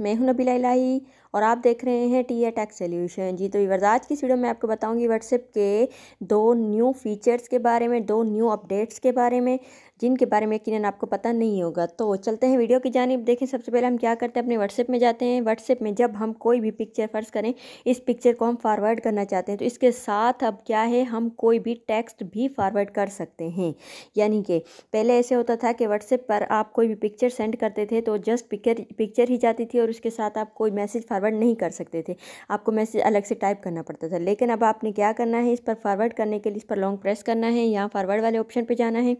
मैं हूं नबीला इलाही और आप देख रहे हैं T A tax solution ji तो वीवर्स आज की वीडियो में आपको बताऊंगी व्हाट्सएप के दो न्यू फीचर्स के बारे में दो न्यू अपडेट्स के बारे में जिनके बारे में यकीन आपको पता नहीं होगा तो चलते हैं वीडियो की जानब देखें सबसे पहले हम क्या करते हैं अपने व्हाट्सएप में जाते हैं व्हाट्सएप में जब हम कोई भी पिक्चर फ़र्ज करें इस पिक्चर को हम फारवर्ड करना चाहते हैं तो इसके साथ अब क्या है हम कोई भी टेक्स्ट भी फॉरवर्ड कर सकते हैं यानी कि पहले ऐसे होता था कि व्हाट्सएप पर आप कोई भी पिक्चर सेंड करते थे तो जस्ट पिक्चर पिक्चर ही जाती थी और उसके साथ आप कोई मैसेज फारवर्ड नहीं कर सकते थे आपको मैसेज अलग से टाइप करना पड़ता था लेकिन अब आपने क्या करना है इस पर फॉरवर्ड करने के लिए इस पर लॉन्ग प्रेस करना है या फॉरवर्ड वाले ऑप्शन पर जाना है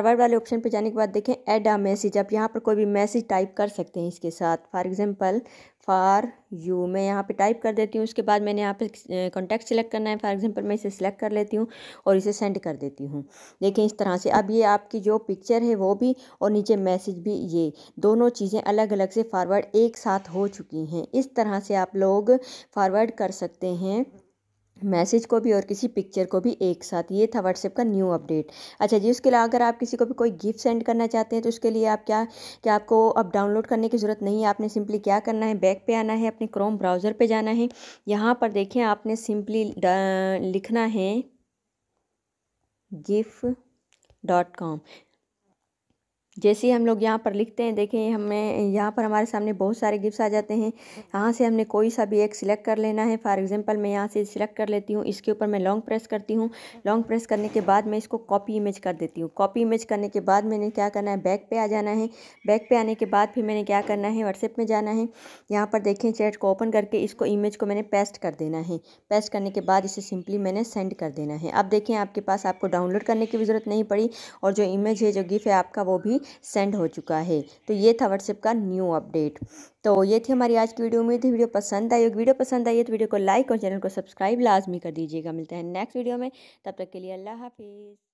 फॉरवर्ड वाले ऑप्शन पर जाने के बाद देखें एड आ मैसेज आप यहाँ पर कोई भी मैसेज टाइप कर सकते हैं इसके साथ फॉर एग्ज़ाम्पल फ़ार यू मैं यहाँ पे टाइप कर देती हूँ उसके बाद मैंने यहाँ पे कॉन्टैक्ट सेलेक्ट करना है फॉर एग्जांपल मैं इसे सेलेक्ट कर लेती हूँ और इसे सेंड कर देती हूँ देखें इस तरह से अब ये आपकी जो पिक्चर है वो भी और नीचे मैसेज भी ये दोनों चीज़ें अलग अलग से फारवर्ड एक साथ हो चुकी हैं इस तरह से आप लोग फारवर्ड कर सकते हैं मैसेज को भी और किसी पिक्चर को भी एक साथ ये था व्हाट्सएप का न्यू अपडेट अच्छा जी उसके अलावा अगर आप किसी को भी कोई गिफ्ट सेंड करना चाहते हैं तो उसके लिए आप क्या क्या आपको अब डाउनलोड करने की ज़रूरत नहीं है आपने सिंपली क्या करना है बैक पे आना है अपने क्रोम ब्राउज़र पे जाना है यहाँ पर देखें आपने सिंपली लिखना है गिफ्ट डॉट कॉम जैसे ही हम लोग यहाँ पर लिखते हैं देखें हमें यहाँ पर हमारे सामने बहुत सारे गिफ्ट्स आ जाते हैं यहाँ से हमने कोई सा भी एक सिलेक्ट कर लेना है फॉर एग्जांपल मैं यहाँ से सिलेक्ट कर लेती हूँ इसके ऊपर मैं लॉन्ग प्रेस करती हूँ लॉन्ग प्रेस करने के बाद मैं इसको कॉपी इमेज कर देती हूँ कॉपी इमेज करने के बाद मैंने क्या करना है बैक पर आ जाना है बैक पर आने के बाद फिर मैंने क्या करना है व्हाट्सएप में जाना है यहाँ पर देखें चैट को ओपन करके इसको इमेज को मैंने पेस्ट कर देना है पेस्ट करने के बाद इसे सिंपली मैंने सेंड कर देना है अब देखें आपके पास आपको डाउनलोड करने की भी ज़रूरत नहीं पड़ी और जो इमेज है जो गिफ्ट है आपका वो भी सेंड हो चुका है तो ये था व्हाट्सएप का न्यू अपडेट तो ये थी हमारी आज की वीडियो उम्मीद है वीडियो पसंद आई वीडियो पसंद आई तो वीडियो को लाइक और चैनल को सब्सक्राइब लाजमी कर दीजिएगा मिलते हैं नेक्स्ट वीडियो में तब तक के लिए अल्लाह हाफिज़